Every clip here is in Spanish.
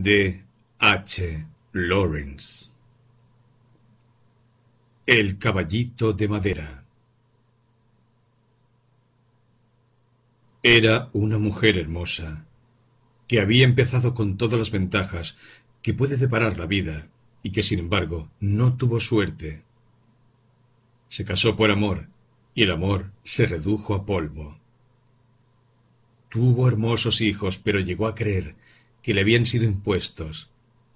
D. H. Lawrence. El caballito de madera. Era una mujer hermosa, que había empezado con todas las ventajas que puede deparar la vida y que sin embargo no tuvo suerte. Se casó por amor y el amor se redujo a polvo. Tuvo hermosos hijos, pero llegó a creer que le habían sido impuestos,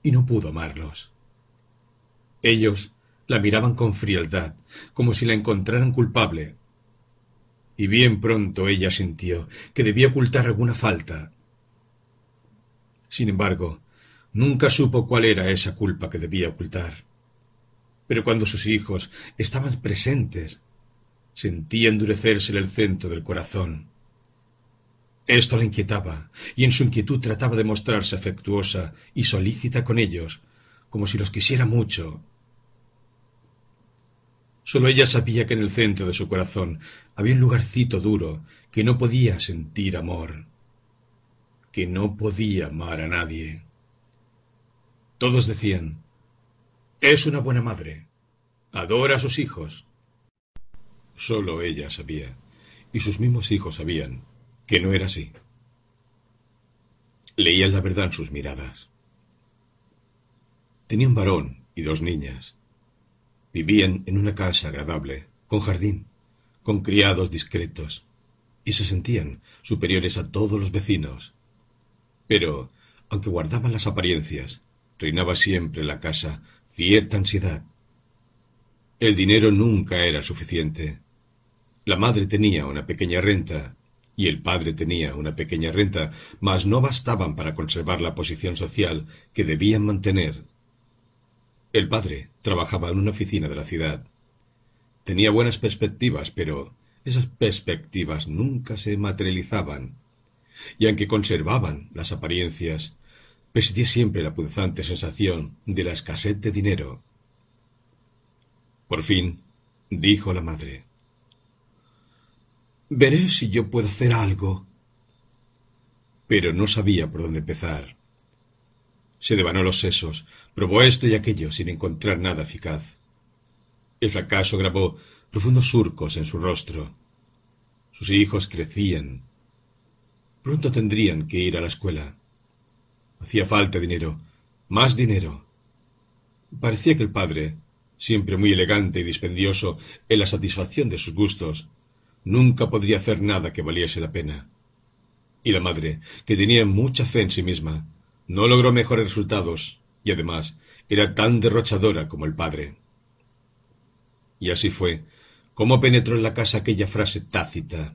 y no pudo amarlos. Ellos la miraban con frialdad, como si la encontraran culpable. Y bien pronto ella sintió que debía ocultar alguna falta. Sin embargo, nunca supo cuál era esa culpa que debía ocultar. Pero cuando sus hijos estaban presentes, sentía endurecérsele el centro del corazón. Esto la inquietaba, y en su inquietud trataba de mostrarse afectuosa y solícita con ellos, como si los quisiera mucho. Solo ella sabía que en el centro de su corazón había un lugarcito duro que no podía sentir amor, que no podía amar a nadie. Todos decían, es una buena madre, adora a sus hijos. Solo ella sabía, y sus mismos hijos sabían que no era así. Leían la verdad en sus miradas. Tenía un varón y dos niñas. Vivían en una casa agradable, con jardín, con criados discretos, y se sentían superiores a todos los vecinos. Pero, aunque guardaban las apariencias, reinaba siempre en la casa cierta ansiedad. El dinero nunca era suficiente. La madre tenía una pequeña renta y el padre tenía una pequeña renta, mas no bastaban para conservar la posición social que debían mantener. El padre trabajaba en una oficina de la ciudad. Tenía buenas perspectivas, pero esas perspectivas nunca se materializaban, y aunque conservaban las apariencias, presidía siempre la punzante sensación de la escasez de dinero. Por fin, dijo la madre, Veré si yo puedo hacer algo. Pero no sabía por dónde empezar. Se devanó los sesos, probó esto y aquello sin encontrar nada eficaz. El fracaso grabó profundos surcos en su rostro. Sus hijos crecían. Pronto tendrían que ir a la escuela. Hacía falta dinero, más dinero. Parecía que el padre, siempre muy elegante y dispendioso en la satisfacción de sus gustos, Nunca podría hacer nada que valiese la pena. Y la madre, que tenía mucha fe en sí misma, no logró mejores resultados, y además era tan derrochadora como el padre. Y así fue como penetró en la casa aquella frase tácita.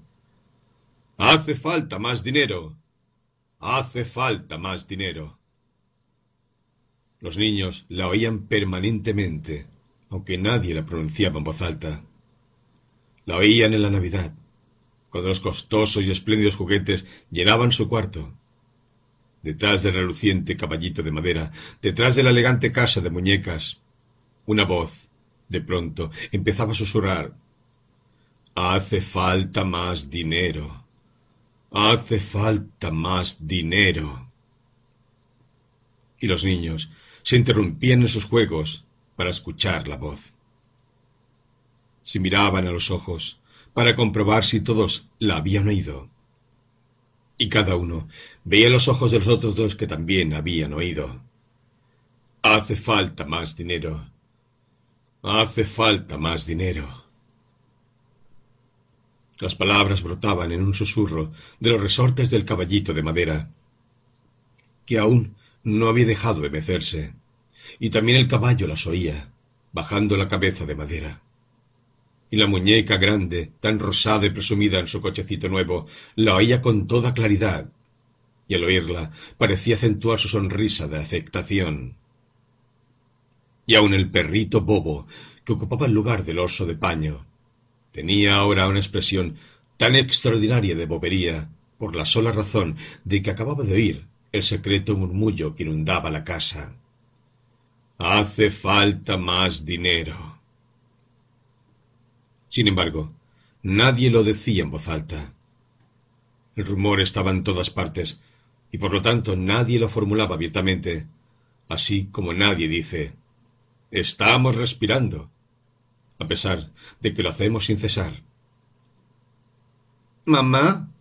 Hace falta más dinero. Hace falta más dinero. Los niños la oían permanentemente, aunque nadie la pronunciaba en voz alta. La oían en la Navidad, cuando los costosos y espléndidos juguetes llenaban su cuarto. Detrás del reluciente caballito de madera, detrás de la elegante casa de muñecas, una voz, de pronto, empezaba a susurrar Hace falta más dinero. Hace falta más dinero. Y los niños se interrumpían en sus juegos para escuchar la voz se miraban a los ojos para comprobar si todos la habían oído. Y cada uno veía los ojos de los otros dos que también habían oído. Hace falta más dinero. Hace falta más dinero. Las palabras brotaban en un susurro de los resortes del caballito de madera, que aún no había dejado de mecerse, y también el caballo las oía, bajando la cabeza de madera y la muñeca grande, tan rosada y presumida en su cochecito nuevo, la oía con toda claridad, y al oírla parecía acentuar su sonrisa de afectación. Y aun el perrito bobo, que ocupaba el lugar del oso de paño, tenía ahora una expresión tan extraordinaria de bobería, por la sola razón de que acababa de oír el secreto murmullo que inundaba la casa. Hace falta más dinero. Sin embargo, nadie lo decía en voz alta. El rumor estaba en todas partes, y por lo tanto nadie lo formulaba abiertamente, así como nadie dice Estamos respirando, a pesar de que lo hacemos sin cesar. Mamá,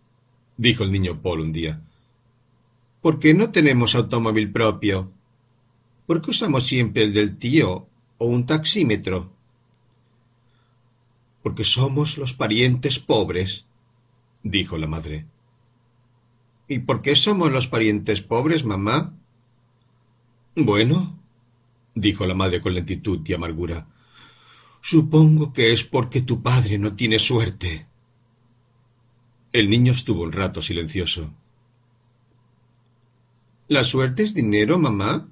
dijo el niño Paul un día, ¿por qué no tenemos automóvil propio? ¿Por qué usamos siempre el del tío o un taxímetro? porque somos los parientes pobres, dijo la madre. ¿Y por qué somos los parientes pobres, mamá? Bueno, dijo la madre con lentitud y amargura, supongo que es porque tu padre no tiene suerte. El niño estuvo un rato silencioso. ¿La suerte es dinero, mamá?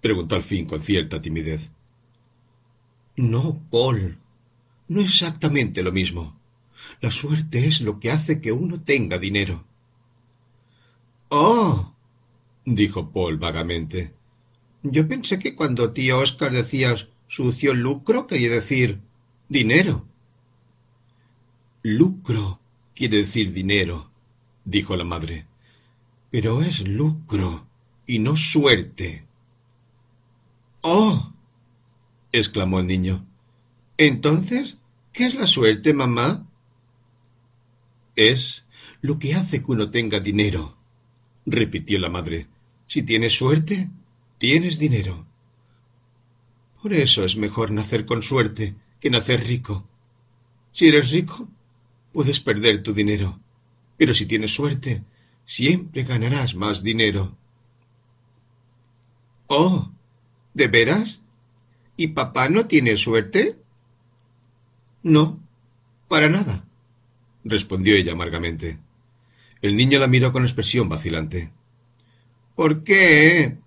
preguntó al fin con cierta timidez. No, Paul, no es exactamente lo mismo. La suerte es lo que hace que uno tenga dinero. Oh, dijo Paul vagamente. Yo pensé que cuando tío Oscar decías sucio lucro quería decir dinero. Lucro quiere decir dinero, dijo la madre. Pero es lucro y no suerte. Oh, exclamó el niño. Entonces, ¿Qué es la suerte, mamá? Es lo que hace que uno tenga dinero, repitió la madre. Si tienes suerte, tienes dinero. Por eso es mejor nacer con suerte que nacer rico. Si eres rico, puedes perder tu dinero, pero si tienes suerte, siempre ganarás más dinero. Oh, ¿de veras? ¿Y papá no tiene suerte? No, para nada, respondió ella amargamente. El niño la miró con expresión vacilante. ¿Por qué?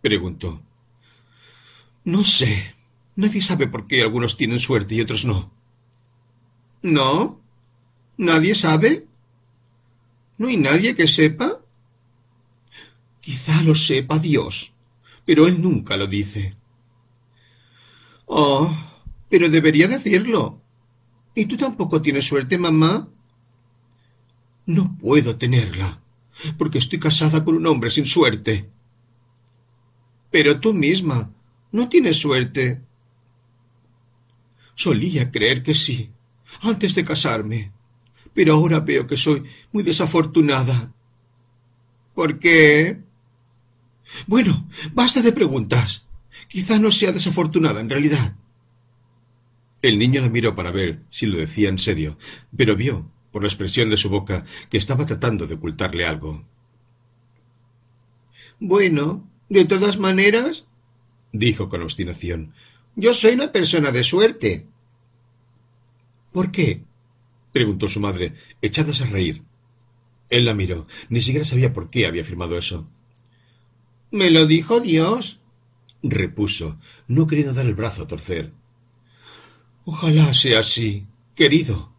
preguntó. No sé. Nadie sabe por qué algunos tienen suerte y otros no. ¿No? ¿Nadie sabe? ¿No hay nadie que sepa? Quizá lo sepa Dios, pero Él nunca lo dice. Oh, pero debería decirlo. ¿Y tú tampoco tienes suerte, mamá? No puedo tenerla, porque estoy casada con un hombre sin suerte. Pero tú misma no tienes suerte. Solía creer que sí, antes de casarme, pero ahora veo que soy muy desafortunada. ¿Por qué? Bueno, basta de preguntas. Quizá no sea desafortunada en realidad. El niño la miró para ver si lo decía en serio, pero vio, por la expresión de su boca, que estaba tratando de ocultarle algo. Bueno, de todas maneras, dijo con obstinación, yo soy una persona de suerte. ¿Por qué? preguntó su madre, echándose a reír. Él la miró. Ni siquiera sabía por qué había afirmado eso. Me lo dijo Dios, repuso, no queriendo dar el brazo a torcer. Ojalá sea así, querido,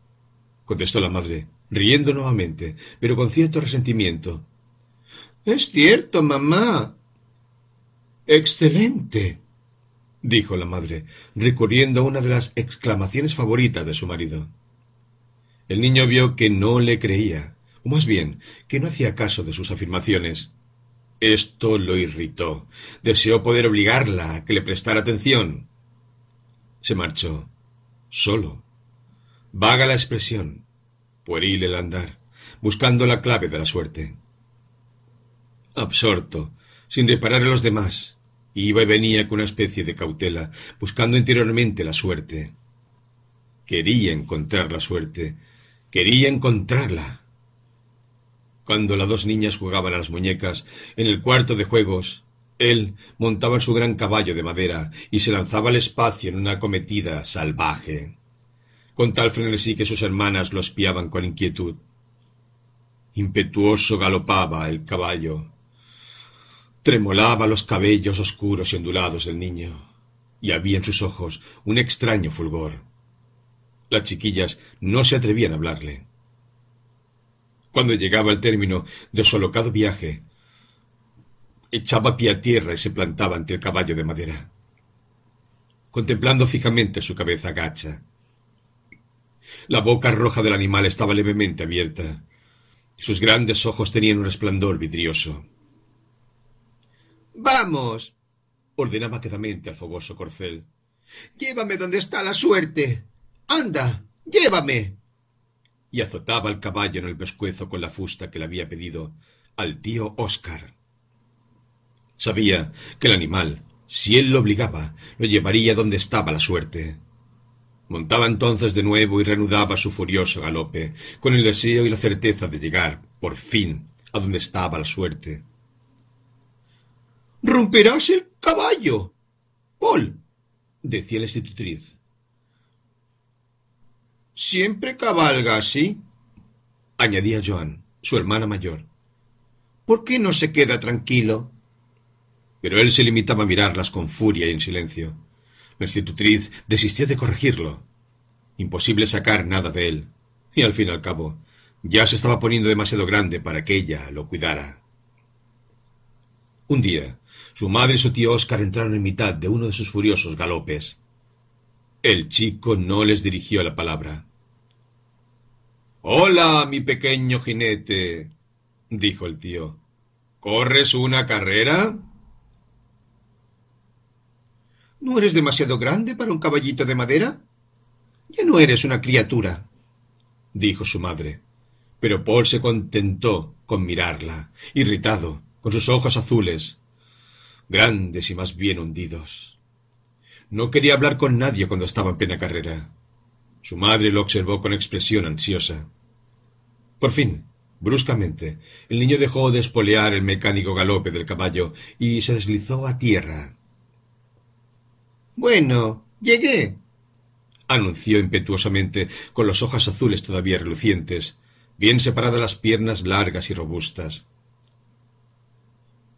contestó la madre, riendo nuevamente, pero con cierto resentimiento. Es cierto, mamá. Excelente, dijo la madre, recurriendo a una de las exclamaciones favoritas de su marido. El niño vio que no le creía, o más bien, que no hacía caso de sus afirmaciones. Esto lo irritó. Deseó poder obligarla a que le prestara atención. Se marchó solo. Vaga la expresión, pueril el andar, buscando la clave de la suerte. Absorto, sin reparar a los demás, iba y venía con una especie de cautela, buscando interiormente la suerte. Quería encontrar la suerte, quería encontrarla. Cuando las dos niñas jugaban a las muñecas en el cuarto de juegos, él montaba en su gran caballo de madera y se lanzaba al espacio en una acometida salvaje, con tal frenesí que sus hermanas lo espiaban con inquietud. Impetuoso galopaba el caballo. Tremolaba los cabellos oscuros y ondulados del niño, y había en sus ojos un extraño fulgor. Las chiquillas no se atrevían a hablarle. Cuando llegaba el término de su alocado viaje, echaba pie a tierra y se plantaba ante el caballo de madera, contemplando fijamente su cabeza gacha. La boca roja del animal estaba levemente abierta, y sus grandes ojos tenían un resplandor vidrioso. Vamos. ordenaba quedamente al fogoso corcel. Llévame donde está la suerte. Anda. llévame. y azotaba al caballo en el pescuezo con la fusta que le había pedido al tío Oscar. Sabía que el animal, si él lo obligaba, lo llevaría donde estaba la suerte. Montaba entonces de nuevo y reanudaba su furioso galope, con el deseo y la certeza de llegar, por fin, a donde estaba la suerte. —¡Romperás el caballo! —Paul —decía la institutriz. —Siempre cabalga así —añadía Joan, su hermana mayor. —¿Por qué no se queda tranquilo? Pero él se limitaba a mirarlas con furia y en silencio. La institutriz desistía de corregirlo. Imposible sacar nada de él. Y al fin y al cabo, ya se estaba poniendo demasiado grande para que ella lo cuidara. Un día, su madre y su tío Oscar entraron en mitad de uno de sus furiosos galopes. El chico no les dirigió la palabra. Hola, mi pequeño jinete, dijo el tío. ¿Corres una carrera? ¿No eres demasiado grande para un caballito de madera? Ya no eres una criatura, dijo su madre. Pero Paul se contentó con mirarla, irritado, con sus ojos azules, grandes y más bien hundidos. No quería hablar con nadie cuando estaba en plena carrera. Su madre lo observó con expresión ansiosa. Por fin, bruscamente, el niño dejó de espolear el mecánico galope del caballo y se deslizó a tierra bueno, llegué, anunció impetuosamente, con las hojas azules todavía relucientes, bien separadas las piernas largas y robustas.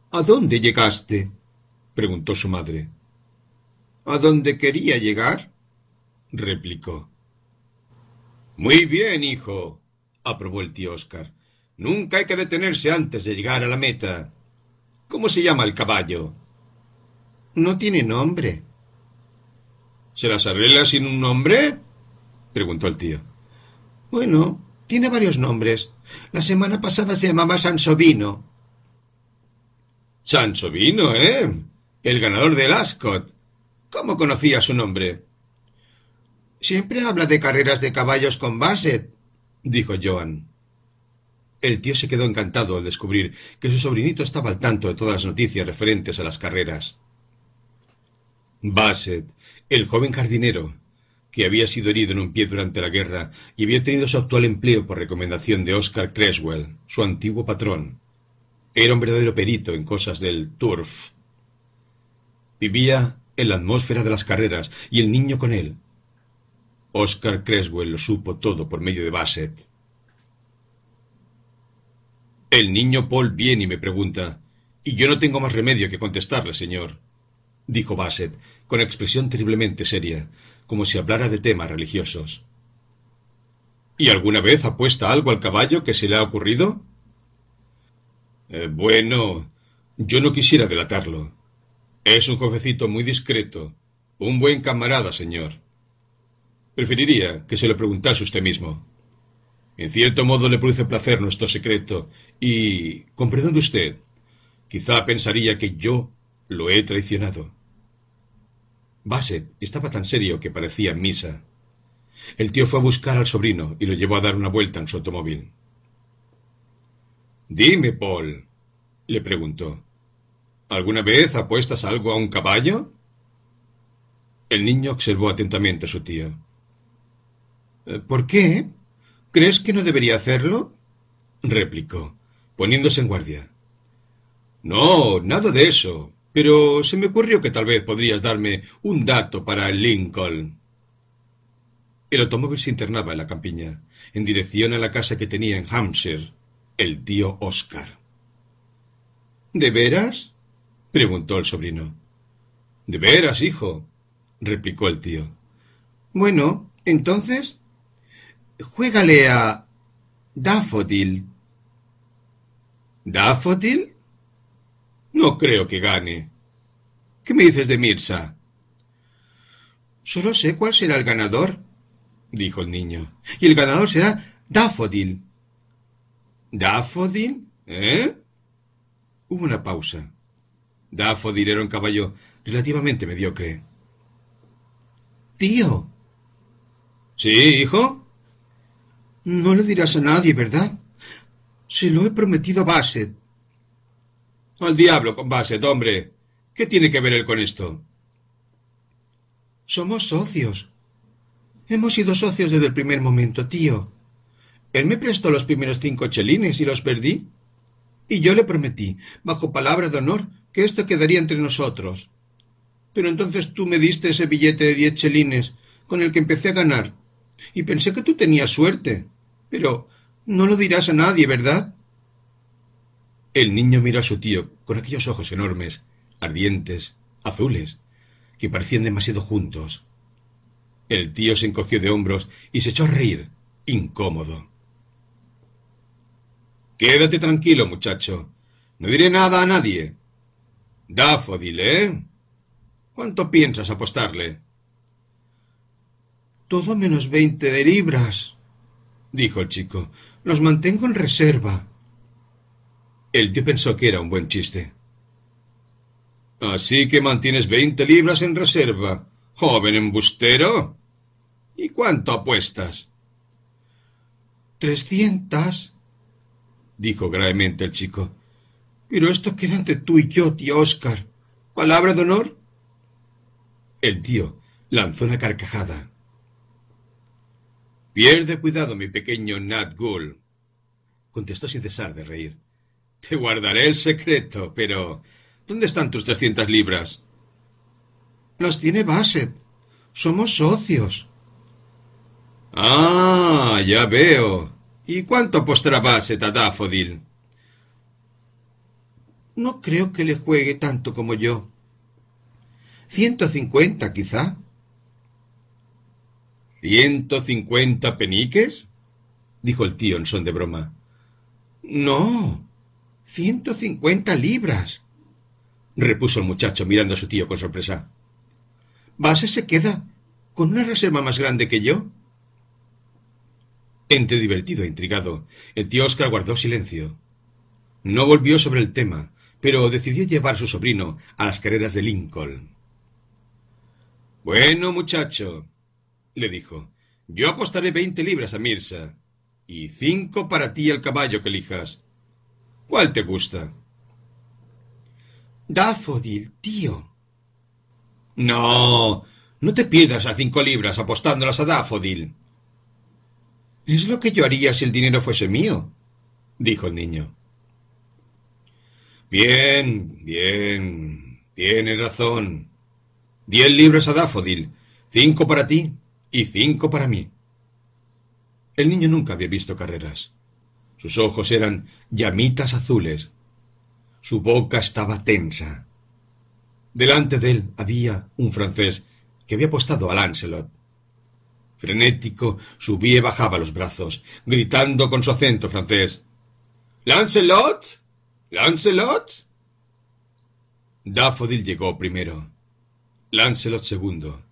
¿A dónde llegaste? preguntó su madre. ¿A dónde quería llegar? replicó. Muy bien, hijo, aprobó el tío Oscar. Nunca hay que detenerse antes de llegar a la meta. ¿Cómo se llama el caballo? No tiene nombre, ¿Se las arregla sin un nombre? preguntó el tío. Bueno, tiene varios nombres. La semana pasada se llamaba Sansovino. Sansovino, ¿eh? El ganador del Ascot. ¿Cómo conocía su nombre? Siempre habla de carreras de caballos con Bassett, dijo Joan. El tío se quedó encantado al descubrir que su sobrinito estaba al tanto de todas las noticias referentes a las carreras. Bassett, el joven jardinero, que había sido herido en un pie durante la guerra y había tenido su actual empleo por recomendación de Oscar Creswell, su antiguo patrón, era un verdadero perito en cosas del turf. Vivía en la atmósfera de las carreras y el niño con él. Oscar Creswell lo supo todo por medio de Bassett. El niño Paul viene y me pregunta, y yo no tengo más remedio que contestarle, señor dijo Bassett, con expresión terriblemente seria, como si hablara de temas religiosos. ¿Y alguna vez apuesta algo al caballo que se le ha ocurrido? Eh, bueno, yo no quisiera delatarlo. Es un jovencito muy discreto, un buen camarada, señor. Preferiría que se lo preguntase usted mismo. En cierto modo le produce placer nuestro secreto y, comprendiendo usted, quizá pensaría que yo lo he traicionado. Bassett estaba tan serio que parecía misa. El tío fue a buscar al sobrino y lo llevó a dar una vuelta en su automóvil. Dime, Paul, le preguntó. ¿Alguna vez apuestas algo a un caballo? El niño observó atentamente a su tío. Eh, ¿Por qué? ¿Crees que no debería hacerlo? replicó, poniéndose en guardia. No, nada de eso pero se me ocurrió que tal vez podrías darme un dato para Lincoln. El automóvil se internaba en la campiña, en dirección a la casa que tenía en Hampshire el tío Oscar. ¿De veras? preguntó el sobrino. De veras, hijo, replicó el tío. Bueno, entonces, juégale a Daffodil. ¿Daffodil? No creo que gane. ¿Qué me dices de Mirza? Solo sé cuál será el ganador, dijo el niño. Y el ganador será Daffodil. ¿Daffodil? ¿Eh? Hubo una pausa. Daffodil era un caballo relativamente mediocre. Tío. ¿Sí, hijo? No le dirás a nadie, ¿verdad? Se lo he prometido a Bassett. Al diablo con base, hombre. ¿Qué tiene que ver él con esto? Somos socios. Hemos sido socios desde el primer momento, tío. Él me prestó los primeros cinco chelines y los perdí. Y yo le prometí, bajo palabra de honor, que esto quedaría entre nosotros. Pero entonces tú me diste ese billete de diez chelines con el que empecé a ganar. Y pensé que tú tenías suerte. Pero no lo dirás a nadie, ¿verdad? El niño miró a su tío con aquellos ojos enormes, ardientes, azules, que parecían demasiado juntos. El tío se encogió de hombros y se echó a reír, incómodo. Quédate tranquilo, muchacho. No diré nada a nadie. Dafo, dile, ¿eh? ¿Cuánto piensas apostarle? Todo menos veinte de libras, dijo el chico. Los mantengo en reserva. El tío pensó que era un buen chiste. Así que mantienes veinte libras en reserva, joven embustero. ¿Y cuánto apuestas? Trescientas, dijo gravemente el chico. Pero esto queda entre tú y yo, tío Oscar. ¿Palabra de honor? El tío lanzó una carcajada. Pierde cuidado, mi pequeño Nat Gull, contestó sin cesar de reír. Te guardaré el secreto, pero ¿dónde están tus trescientas libras? Los tiene Bassett. Somos socios. Ah, ya veo. ¿Y cuánto apostará Bassett a Daffodil? No creo que le juegue tanto como yo. Ciento cincuenta, quizá. ¿Ciento cincuenta peniques? dijo el tío en son de broma. No, Ciento cincuenta libras. repuso el muchacho mirando a su tío con sorpresa. a se queda con una reserva más grande que yo. Entre divertido e intrigado, el tío Oscar guardó silencio. No volvió sobre el tema, pero decidió llevar a su sobrino a las carreras de Lincoln. Bueno, muchacho, le dijo, yo apostaré veinte libras a Mirsa, y cinco para ti al caballo que elijas. ¿Cuál te gusta? dafodil tío. No, no te pierdas a cinco libras apostándolas a Daffodil. Es lo que yo haría si el dinero fuese mío, dijo el niño. Bien, bien, tienes razón. Diez libras a Daffodil, cinco para ti y cinco para mí. El niño nunca había visto carreras. Sus ojos eran llamitas azules. Su boca estaba tensa. Delante de él había un francés que había apostado a Lancelot. Frenético, subía y bajaba los brazos, gritando con su acento francés. ¡Lancelot! ¡Lancelot! Daffodil llegó primero. Lancelot segundo.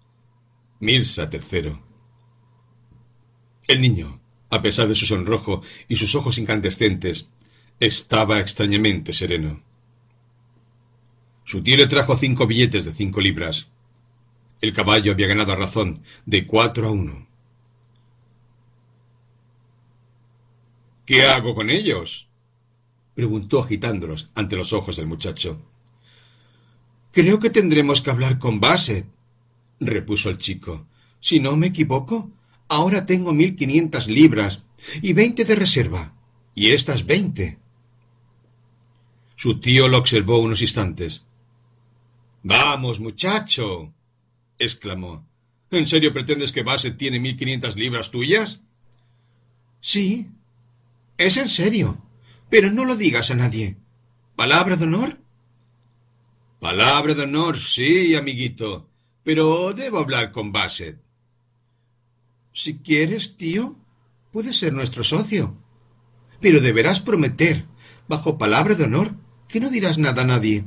Mirsa tercero. El niño, a pesar de su sonrojo y sus ojos incandescentes, estaba extrañamente sereno. Su tío le trajo cinco billetes de cinco libras. El caballo había ganado a razón de cuatro a uno. ¿Qué hago con ellos? preguntó agitándolos ante los ojos del muchacho. Creo que tendremos que hablar con Bassett, repuso el chico. Si no me equivoco, Ahora tengo mil quinientas libras y veinte de reserva. Y estas veinte. Su tío lo observó unos instantes. Vamos, muchacho. exclamó. ¿En serio pretendes que Bassett tiene mil quinientas libras tuyas? Sí. Es en serio. Pero no lo digas a nadie. ¿Palabra de honor? Palabra de honor, sí, amiguito. Pero debo hablar con Bassett. Si quieres, tío, puedes ser nuestro socio. Pero deberás prometer, bajo palabra de honor, que no dirás nada a nadie.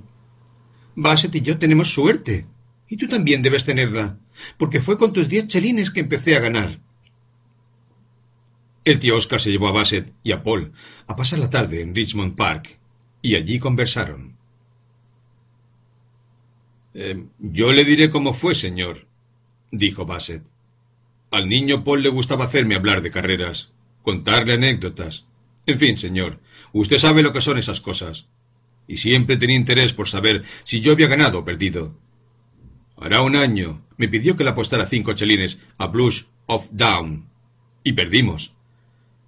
Bassett y yo tenemos suerte, y tú también debes tenerla, porque fue con tus diez chelines que empecé a ganar. El tío Oscar se llevó a Bassett y a Paul a pasar la tarde en Richmond Park, y allí conversaron. Eh, yo le diré cómo fue, señor, dijo Bassett. Al niño Paul le gustaba hacerme hablar de carreras, contarle anécdotas. En fin, señor, usted sabe lo que son esas cosas. Y siempre tenía interés por saber si yo había ganado o perdido. Hará un año me pidió que le apostara cinco chelines a Blush of Down. Y perdimos.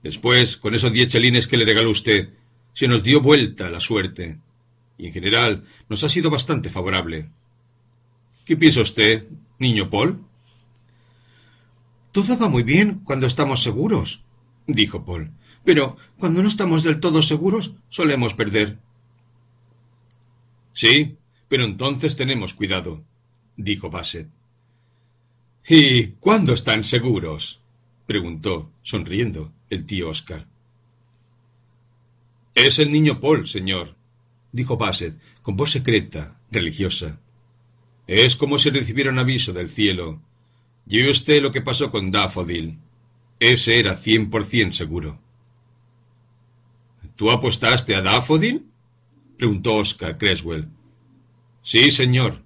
Después, con esos diez chelines que le regaló usted, se nos dio vuelta la suerte. Y en general nos ha sido bastante favorable. ¿Qué piensa usted, niño Paul? Todo va muy bien cuando estamos seguros, dijo Paul. Pero cuando no estamos del todo seguros, solemos perder. Sí, pero entonces tenemos cuidado, dijo Bassett. ¿Y cuándo están seguros? preguntó, sonriendo, el tío Oscar. Es el niño Paul, señor, dijo Bassett, con voz secreta, religiosa. Es como si recibiera aviso del cielo Lleve usted lo que pasó con Daffodil. Ese era cien por cien seguro. ¿Tú apostaste a Daffodil? preguntó Oscar Creswell. Sí, señor.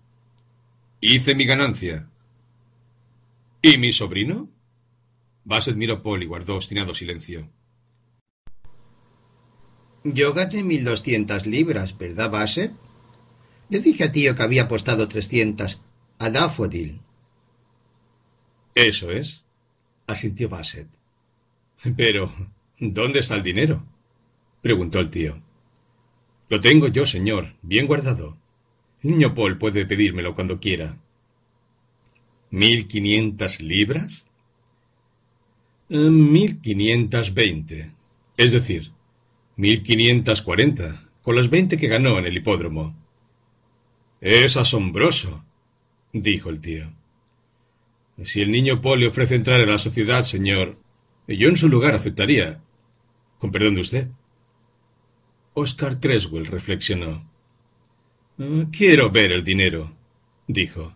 Hice mi ganancia. ¿Y mi sobrino? Bassett miró a Paul y guardó obstinado silencio. Yo gané mil doscientas libras, ¿verdad, Bassett? Le dije a tío que había apostado trescientas a Daffodil. Eso es, asintió Bassett. Pero, ¿dónde está el dinero? preguntó el tío. Lo tengo yo, señor, bien guardado. niño Paul puede pedírmelo cuando quiera. ¿Mil quinientas libras? Mm, mil quinientas veinte. Es decir, mil quinientas cuarenta, con las veinte que ganó en el hipódromo. Es asombroso, dijo el tío. Si el niño Paul le ofrece entrar en la sociedad, señor, yo en su lugar aceptaría. Con perdón de usted. Oscar Creswell reflexionó. Mm, quiero ver el dinero, dijo.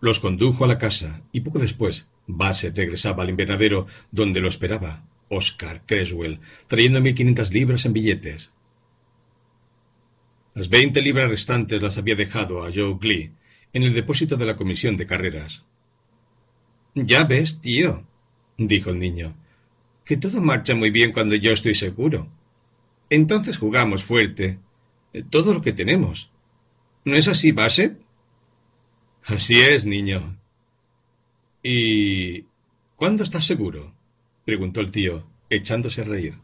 Los condujo a la casa y poco después Bassett regresaba al invernadero donde lo esperaba Oscar Creswell, trayendo mil quinientas libras en billetes. Las veinte libras restantes las había dejado a Joe Glee en el depósito de la comisión de carreras. Ya ves, tío, dijo el niño, que todo marcha muy bien cuando yo estoy seguro. Entonces jugamos fuerte. Eh, todo lo que tenemos. ¿No es así, Basset? Así es, niño. ¿Y cuándo estás seguro? preguntó el tío, echándose a reír.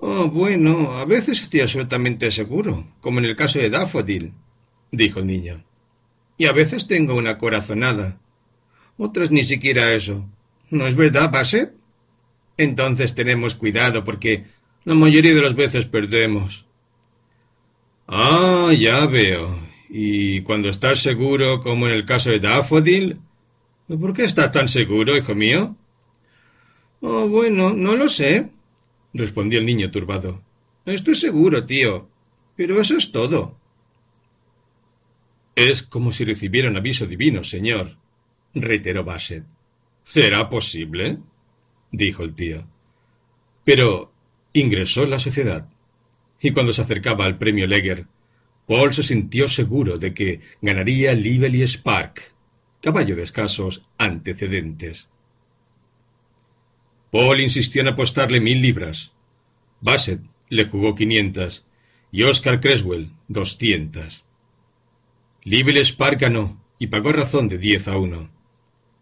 Oh, bueno, a veces estoy absolutamente seguro, como en el caso de Daffodil, dijo el niño. Y a veces tengo una corazonada otras ni siquiera eso. ¿No es verdad, pase Entonces tenemos cuidado porque la mayoría de las veces perdemos. Ah, ya veo. ¿Y cuando estás seguro, como en el caso de Daffodil? ¿Por qué estás tan seguro, hijo mío? Oh, bueno, no lo sé, respondió el niño turbado. Estoy seguro, tío. Pero eso es todo. Es como si recibieran aviso divino, señor, reiteró Bassett ¿Será posible? dijo el tío. Pero ingresó en la sociedad, y cuando se acercaba al premio Leger, Paul se sintió seguro de que ganaría Lively Spark, caballo de escasos antecedentes. Paul insistió en apostarle mil libras. Bassett le jugó quinientas y Oscar Creswell doscientas. Lively Spark ganó y pagó razón de diez a uno.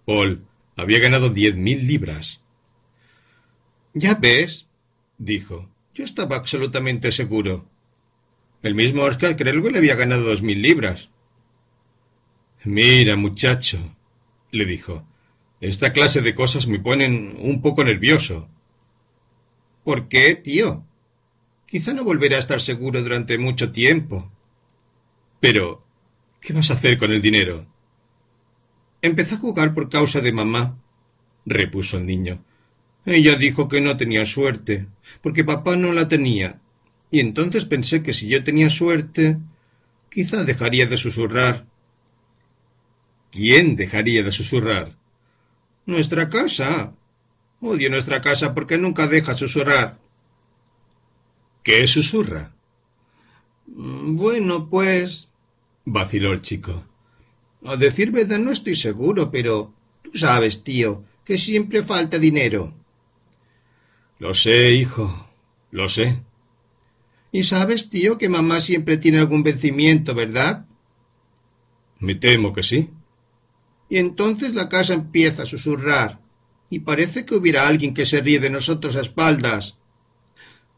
Paul había ganado diez mil libras. Ya ves, dijo, yo estaba absolutamente seguro. El mismo Oscar le había ganado dos mil libras. Mira, muchacho, le dijo, esta clase de cosas me ponen un poco nervioso. ¿Por qué, tío? Quizá no volverá a estar seguro durante mucho tiempo. Pero, ¿qué vas a hacer con el dinero? Empezó a jugar por causa de mamá, repuso el niño. Ella dijo que no tenía suerte, porque papá no la tenía. Y entonces pensé que si yo tenía suerte, quizá dejaría de susurrar. ¿Quién dejaría de susurrar? Nuestra casa. Odio nuestra casa porque nunca deja susurrar. ¿Qué susurra? Bueno, pues. vaciló el chico. A decir verdad no estoy seguro, pero tú sabes, tío, que siempre falta dinero. Lo sé, hijo, lo sé. Y sabes, tío, que mamá siempre tiene algún vencimiento, ¿verdad? Me temo que sí. Y entonces la casa empieza a susurrar, y parece que hubiera alguien que se ríe de nosotros a espaldas.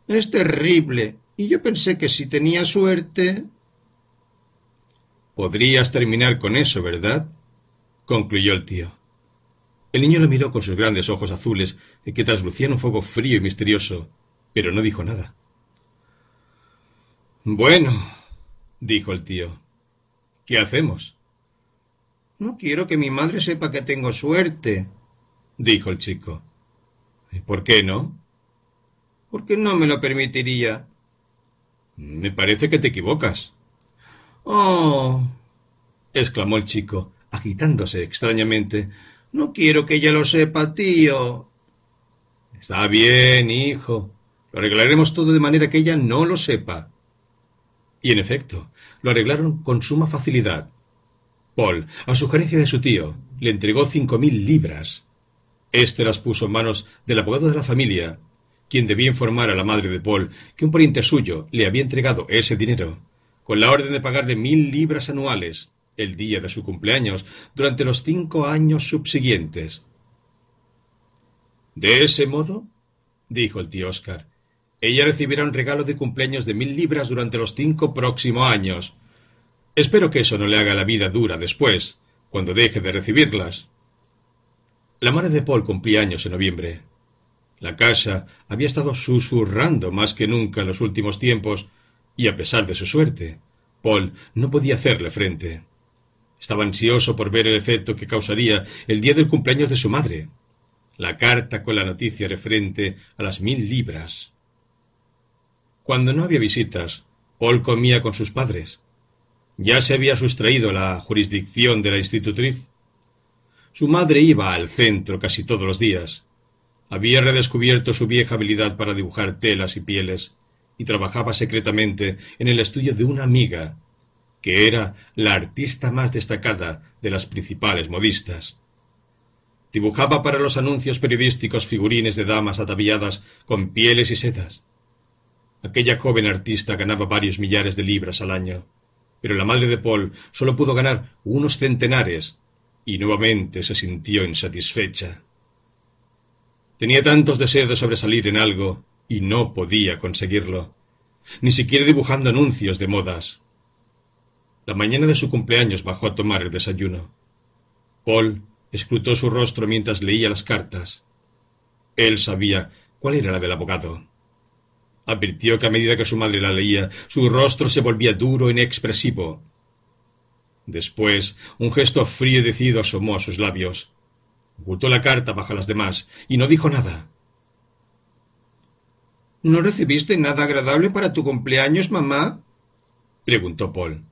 Es terrible, y yo pensé que si tenía suerte. Podrías terminar con eso, ¿verdad? concluyó el tío. El niño lo miró con sus grandes ojos azules que traslucían un fuego frío y misterioso, pero no dijo nada. Bueno, dijo el tío, ¿qué hacemos? No quiero que mi madre sepa que tengo suerte, dijo el chico. ¿Por qué no? Porque no me lo permitiría. Me parece que te equivocas, Oh. exclamó el chico, agitándose extrañamente. No quiero que ella lo sepa, tío. Está bien, hijo. Lo arreglaremos todo de manera que ella no lo sepa. Y en efecto, lo arreglaron con suma facilidad. Paul, a sugerencia de su tío, le entregó cinco mil libras. Este las puso en manos del abogado de la familia, quien debía informar a la madre de Paul que un pariente suyo le había entregado ese dinero con la orden de pagarle mil libras anuales, el día de su cumpleaños, durante los cinco años subsiguientes. De ese modo, dijo el tío Oscar, ella recibirá un regalo de cumpleaños de mil libras durante los cinco próximos años. Espero que eso no le haga la vida dura después, cuando deje de recibirlas. La madre de Paul cumplía años en noviembre. La casa había estado susurrando más que nunca en los últimos tiempos, y a pesar de su suerte, Paul no podía hacerle frente. Estaba ansioso por ver el efecto que causaría el día del cumpleaños de su madre. La carta con la noticia referente a las mil libras. Cuando no había visitas, Paul comía con sus padres. Ya se había sustraído la jurisdicción de la institutriz. Su madre iba al centro casi todos los días. Había redescubierto su vieja habilidad para dibujar telas y pieles, y trabajaba secretamente en el estudio de una amiga, que era la artista más destacada de las principales modistas. Dibujaba para los anuncios periodísticos figurines de damas ataviadas con pieles y sedas. Aquella joven artista ganaba varios millares de libras al año, pero la madre de Paul solo pudo ganar unos centenares y nuevamente se sintió insatisfecha. Tenía tantos deseos de sobresalir en algo y no podía conseguirlo, ni siquiera dibujando anuncios de modas. La mañana de su cumpleaños bajó a tomar el desayuno. Paul escrutó su rostro mientras leía las cartas. Él sabía cuál era la del abogado. Advirtió que a medida que su madre la leía, su rostro se volvía duro e inexpresivo. Después, un gesto frío y decidido asomó a sus labios. Ocultó la carta bajo las demás y no dijo nada. ¿No recibiste nada agradable para tu cumpleaños, mamá? preguntó Paul.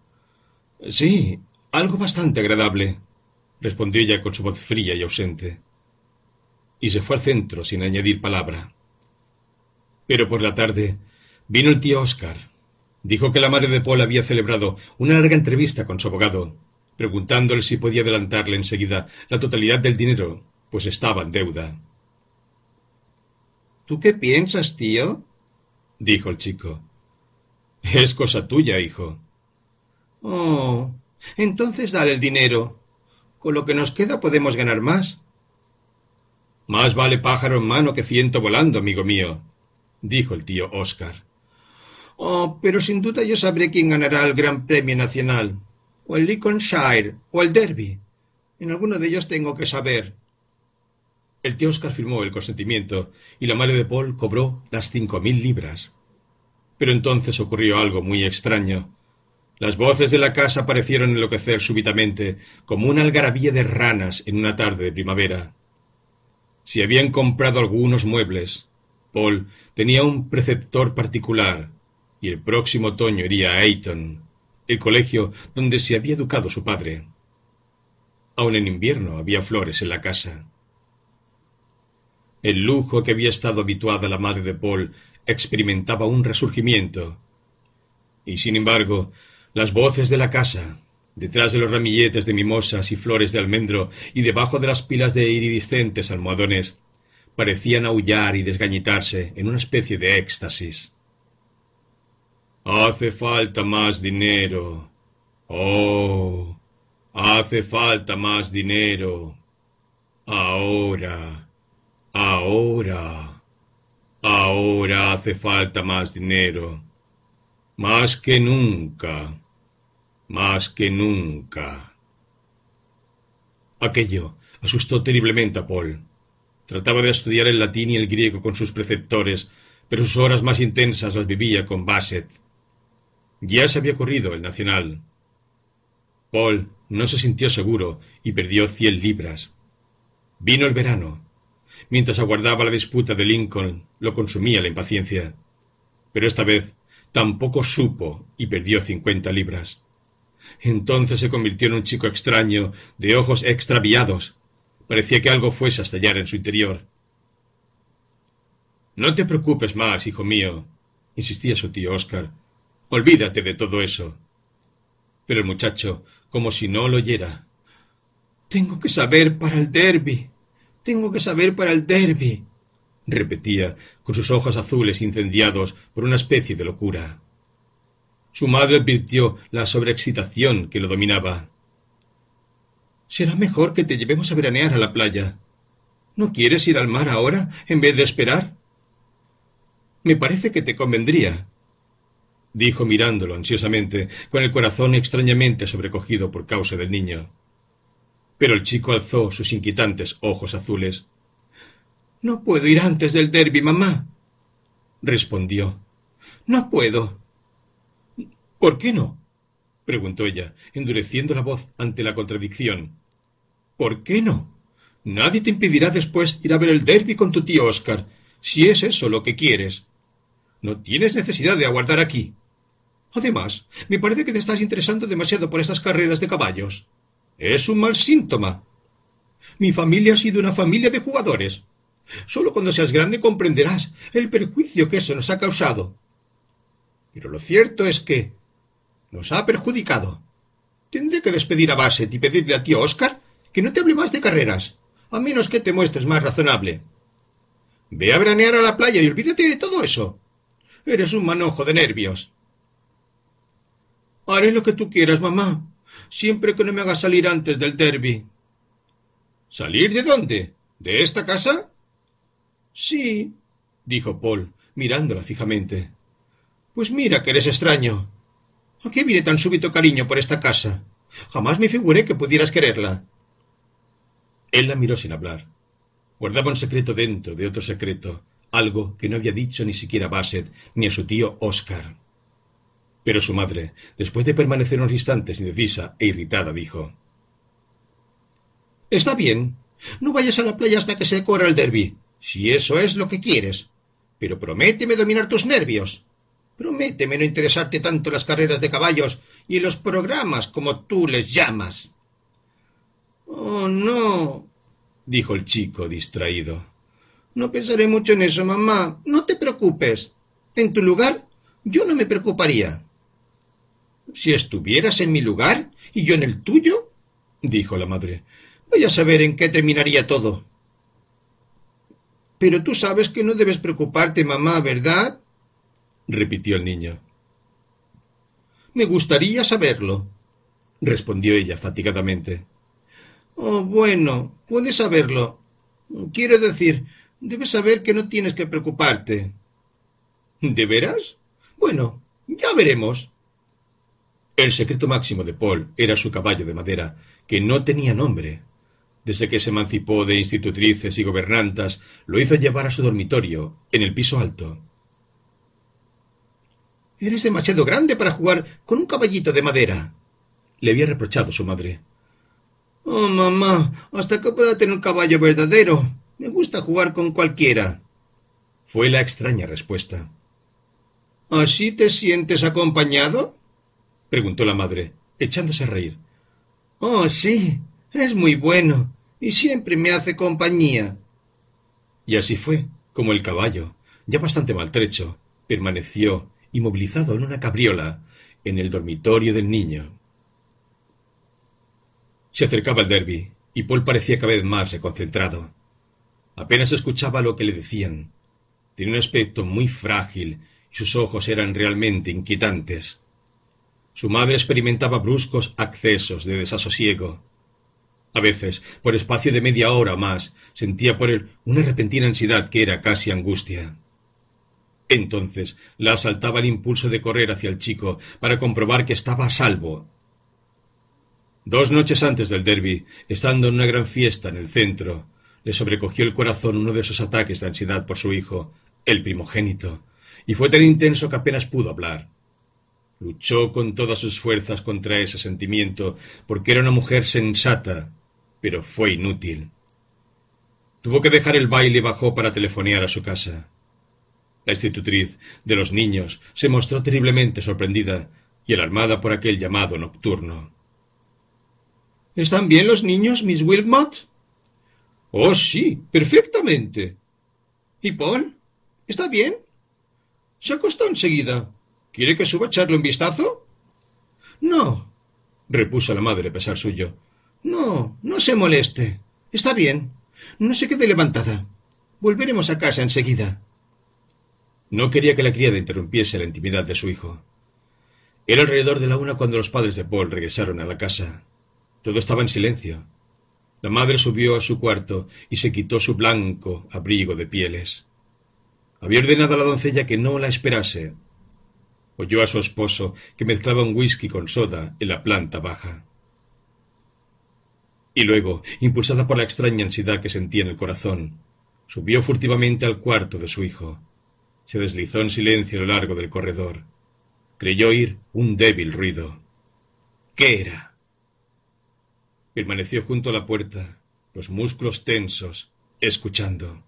Sí, algo bastante agradable, respondió ella con su voz fría y ausente. Y se fue al centro sin añadir palabra. Pero por la tarde vino el tío Oscar. Dijo que la madre de Paul había celebrado una larga entrevista con su abogado, preguntándole si podía adelantarle enseguida la totalidad del dinero, pues estaba en deuda. ¿Tú qué piensas, tío? dijo el chico. Es cosa tuya, hijo. Oh, entonces dale el dinero. Con lo que nos queda podemos ganar más. Más vale pájaro en mano que ciento volando, amigo mío, dijo el tío Oscar. Oh, pero sin duda yo sabré quién ganará el Gran Premio Nacional, o el Lincolnshire, o el Derby. En alguno de ellos tengo que saber. El tío Oscar firmó el consentimiento y la madre de Paul cobró las cinco mil libras. Pero entonces ocurrió algo muy extraño. Las voces de la casa parecieron enloquecer súbitamente, como una algarabía de ranas en una tarde de primavera. Si habían comprado algunos muebles, Paul tenía un preceptor particular, y el próximo otoño iría a Eton, el colegio donde se había educado su padre. Aun en invierno había flores en la casa. El lujo que había estado habituada la madre de Paul experimentaba un resurgimiento. Y sin embargo, las voces de la casa, detrás de los ramilletes de mimosas y flores de almendro y debajo de las pilas de iridiscentes almohadones, parecían aullar y desgañitarse en una especie de éxtasis. Hace falta más dinero. Oh. Hace falta más dinero. Ahora. Ahora, ahora hace falta más dinero, más que nunca, más que nunca. Aquello asustó terriblemente a Paul. Trataba de estudiar el latín y el griego con sus preceptores, pero sus horas más intensas las vivía con Bassett. Ya se había corrido el nacional. Paul no se sintió seguro y perdió cien libras. Vino el verano Mientras aguardaba la disputa de Lincoln, lo consumía la impaciencia. Pero esta vez tampoco supo y perdió cincuenta libras. Entonces se convirtió en un chico extraño, de ojos extraviados. Parecía que algo fuese a estallar en su interior. No te preocupes más, hijo mío, insistía su tío Oscar. Olvídate de todo eso. Pero el muchacho, como si no lo oyera. Tengo que saber para el derby. Tengo que saber para el derby, repetía, con sus ojos azules incendiados por una especie de locura. Su madre advirtió la sobreexcitación que lo dominaba. Será mejor que te llevemos a veranear a la playa. ¿No quieres ir al mar ahora, en vez de esperar? Me parece que te convendría, dijo mirándolo ansiosamente, con el corazón extrañamente sobrecogido por causa del niño pero el chico alzó sus inquietantes ojos azules. No puedo ir antes del derby, mamá. respondió. No puedo. ¿Por qué no? preguntó ella, endureciendo la voz ante la contradicción. ¿Por qué no? Nadie te impedirá después ir a ver el derby con tu tío Oscar, si es eso lo que quieres. No tienes necesidad de aguardar aquí. Además, me parece que te estás interesando demasiado por estas carreras de caballos. Es un mal síntoma. Mi familia ha sido una familia de jugadores. Solo cuando seas grande comprenderás el perjuicio que eso nos ha causado. Pero lo cierto es que nos ha perjudicado. Tendré que despedir a Bassett y pedirle a tío Oscar que no te hable más de carreras, a menos que te muestres más razonable. Ve a branear a la playa y olvídate de todo eso. Eres un manojo de nervios. Haré lo que tú quieras, mamá, siempre que no me haga salir antes del derby. ¿Salir de dónde? ¿De esta casa? Sí, dijo Paul, mirándola fijamente. Pues mira que eres extraño. ¿A qué viene tan súbito cariño por esta casa? Jamás me figuré que pudieras quererla. Él la miró sin hablar. Guardaba un secreto dentro de otro secreto, algo que no había dicho ni siquiera Bassett ni a su tío Oscar. Pero su madre, después de permanecer unos instantes indecisa e irritada, dijo Está bien. No vayas a la playa hasta que se corra el derby, si eso es lo que quieres. Pero prométeme dominar tus nervios. Prométeme no interesarte tanto en las carreras de caballos y en los programas como tú les llamas. Oh, no, dijo el chico distraído. No pensaré mucho en eso, mamá. No te preocupes. En tu lugar, yo no me preocuparía. Si estuvieras en mi lugar y yo en el tuyo, dijo la madre, voy a saber en qué terminaría todo. Pero tú sabes que no debes preocuparte, mamá, ¿verdad? repitió el niño. Me gustaría saberlo, respondió ella fatigadamente. Oh, bueno, puedes saberlo. Quiero decir, debes saber que no tienes que preocuparte. ¿De veras? Bueno, ya veremos, el secreto máximo de Paul era su caballo de madera, que no tenía nombre. Desde que se emancipó de institutrices y gobernantas, lo hizo llevar a su dormitorio, en el piso alto. Eres demasiado grande para jugar con un caballito de madera, le había reprochado su madre. Oh, mamá, hasta que pueda tener un caballo verdadero. Me gusta jugar con cualquiera. Fue la extraña respuesta. ¿Así te sientes acompañado? preguntó la madre, echándose a reír. Oh, sí, es muy bueno, y siempre me hace compañía. Y así fue, como el caballo, ya bastante maltrecho, permaneció inmovilizado en una cabriola, en el dormitorio del niño. Se acercaba el derby, y Paul parecía cada vez más reconcentrado. Apenas escuchaba lo que le decían. Tenía un aspecto muy frágil, y sus ojos eran realmente inquietantes. Su madre experimentaba bruscos accesos de desasosiego. A veces, por espacio de media hora más, sentía por él una repentina ansiedad que era casi angustia. Entonces la asaltaba el impulso de correr hacia el chico para comprobar que estaba a salvo. Dos noches antes del derby, estando en una gran fiesta en el centro, le sobrecogió el corazón uno de esos ataques de ansiedad por su hijo, el primogénito, y fue tan intenso que apenas pudo hablar. Luchó con todas sus fuerzas contra ese sentimiento, porque era una mujer sensata, pero fue inútil. Tuvo que dejar el baile y bajó para telefonear a su casa. La institutriz de los niños se mostró terriblemente sorprendida y alarmada por aquel llamado nocturno. ¿Están bien los niños, Miss Wilmot? Oh, sí, perfectamente. ¿Y Paul? ¿Está bien? Se acostó enseguida. ¿Quiere que suba a echarle un vistazo? No, repuso la madre a pesar suyo. No, no se moleste. Está bien. No se quede levantada. Volveremos a casa enseguida. No quería que la criada interrumpiese la intimidad de su hijo. Era alrededor de la una cuando los padres de Paul regresaron a la casa. Todo estaba en silencio. La madre subió a su cuarto y se quitó su blanco abrigo de pieles. Había ordenado a la doncella que no la esperase oyó a su esposo que mezclaba un whisky con soda en la planta baja. Y luego, impulsada por la extraña ansiedad que sentía en el corazón, subió furtivamente al cuarto de su hijo. Se deslizó en silencio a lo largo del corredor. Creyó oír un débil ruido. ¿Qué era? Permaneció junto a la puerta, los músculos tensos, escuchando.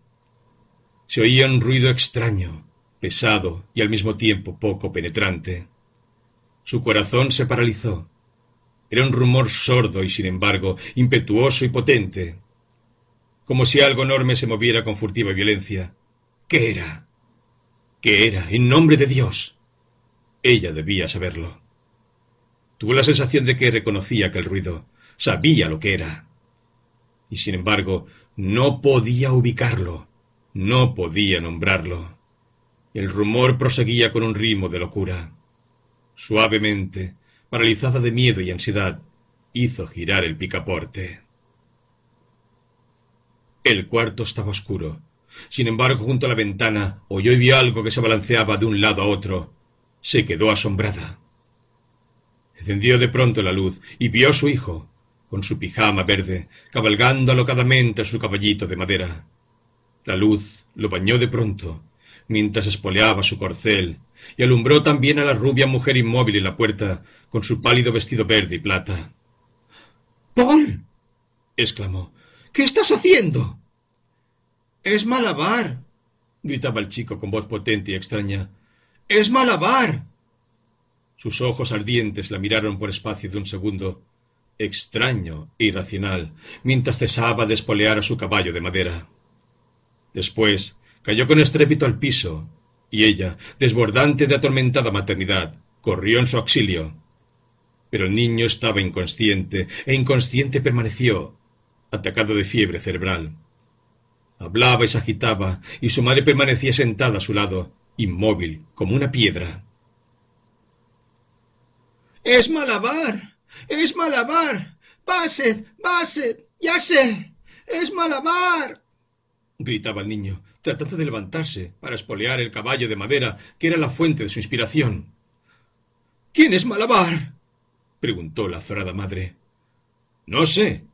Se oía un ruido extraño, pesado y al mismo tiempo poco penetrante. Su corazón se paralizó. Era un rumor sordo y sin embargo impetuoso y potente, como si algo enorme se moviera con furtiva violencia. ¿Qué era? ¿Qué era? En nombre de Dios. Ella debía saberlo. Tuvo la sensación de que reconocía aquel ruido, sabía lo que era. Y sin embargo, no podía ubicarlo, no podía nombrarlo. El rumor proseguía con un ritmo de locura. Suavemente, paralizada de miedo y ansiedad, hizo girar el picaporte. El cuarto estaba oscuro. Sin embargo, junto a la ventana oyó y vio algo que se balanceaba de un lado a otro. Se quedó asombrada. Encendió de pronto la luz y vio a su hijo, con su pijama verde, cabalgando alocadamente a su caballito de madera. La luz lo bañó de pronto mientras espoleaba su corcel, y alumbró también a la rubia mujer inmóvil en la puerta, con su pálido vestido verde y plata. Paul. exclamó. ¿Qué estás haciendo? Es malabar. gritaba el chico con voz potente y extraña. Es malabar. Sus ojos ardientes la miraron por espacio de un segundo, extraño e irracional, mientras cesaba de espolear a su caballo de madera. Después, Cayó con estrépito al piso, y ella, desbordante de atormentada maternidad, corrió en su auxilio. Pero el niño estaba inconsciente, e inconsciente permaneció, atacado de fiebre cerebral. Hablaba y se agitaba, y su madre permanecía sentada a su lado, inmóvil, como una piedra. Es Malabar. Es Malabar. Basset. Basset. Ya sé. Es Malabar. gritaba el niño, tratando de levantarse para espolear el caballo de madera que era la fuente de su inspiración. ¿Quién es Malabar? preguntó la azorada madre. No sé,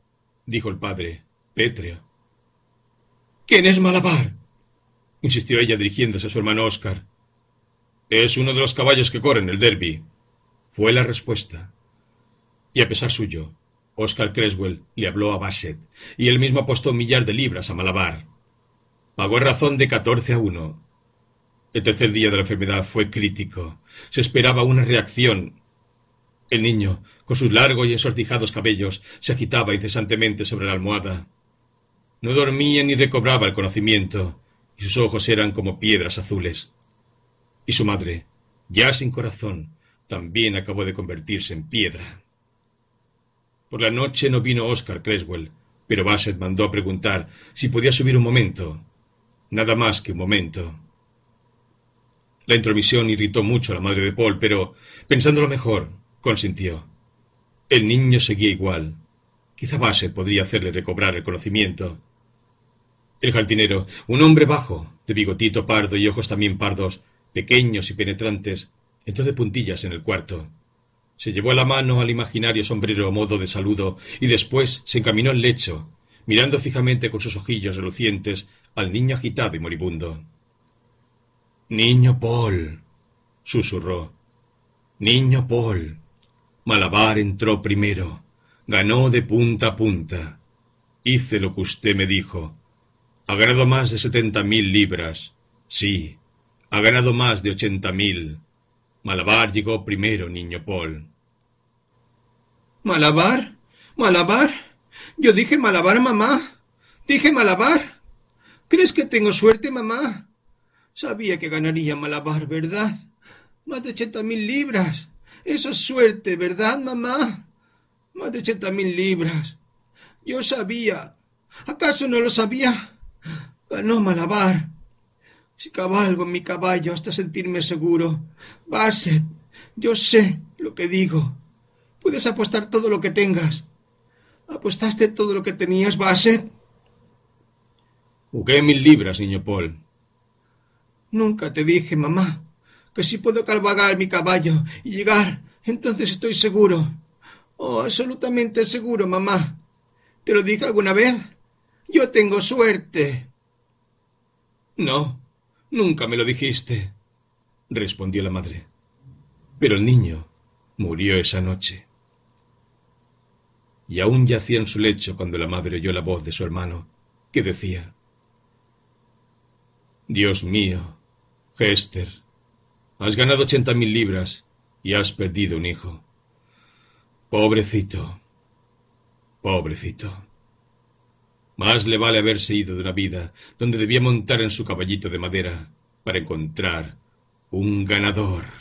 dijo el padre, pétreo. ¿Quién es Malabar? insistió ella dirigiéndose a su hermano Oscar. Es uno de los caballos que corren el derby, fue la respuesta. Y a pesar suyo, Oscar Creswell le habló a Bassett, y él mismo apostó millar de libras a Malabar. Pagó razón de catorce a uno. El tercer día de la enfermedad fue crítico. Se esperaba una reacción. El niño, con sus largos y ensortijados cabellos, se agitaba incesantemente sobre la almohada. No dormía ni recobraba el conocimiento, y sus ojos eran como piedras azules. Y su madre, ya sin corazón, también acabó de convertirse en piedra. Por la noche no vino Oscar Creswell, pero Bassett mandó a preguntar si podía subir un momento. Nada más que un momento. La intromisión irritó mucho a la madre de Paul, pero, pensándolo mejor, consintió. El niño seguía igual. Quizá base podría hacerle recobrar el conocimiento. El jardinero, un hombre bajo, de bigotito pardo y ojos también pardos, pequeños y penetrantes, entró de puntillas en el cuarto. Se llevó la mano al imaginario sombrero a modo de saludo y después se encaminó al lecho, mirando fijamente con sus ojillos relucientes al niño agitado y moribundo. Niño Paul, susurró. Niño Paul. Malabar entró primero, ganó de punta a punta. Hice lo que usted me dijo. Ha ganado más de setenta mil libras. Sí, ha ganado más de ochenta mil. Malabar llegó primero, niño Paul. ¿Malabar? ¿Malabar? Yo dije Malabar, mamá. Dije Malabar. ¿Crees que tengo suerte, mamá? Sabía que ganaría Malabar, ¿verdad? Más de ochenta mil libras. Eso es suerte, ¿verdad, mamá? Más de ochenta mil libras. Yo sabía. ¿Acaso no lo sabía? Ganó Malabar. Si cabalgo en mi caballo hasta sentirme seguro. Basset, yo sé lo que digo. Puedes apostar todo lo que tengas. ¿Apostaste todo lo que tenías, Basset? Jugué mil libras, niño Paul. Nunca te dije, mamá, que si puedo calvagar mi caballo y llegar, entonces estoy seguro. Oh, absolutamente seguro, mamá. ¿Te lo dije alguna vez? Yo tengo suerte. No, nunca me lo dijiste, respondió la madre. Pero el niño murió esa noche. Y aún yacía en su lecho cuando la madre oyó la voz de su hermano, que decía Dios mío, Hester, has ganado ochenta mil libras y has perdido un hijo. Pobrecito, pobrecito. Más le vale haberse ido de una vida donde debía montar en su caballito de madera para encontrar un ganador.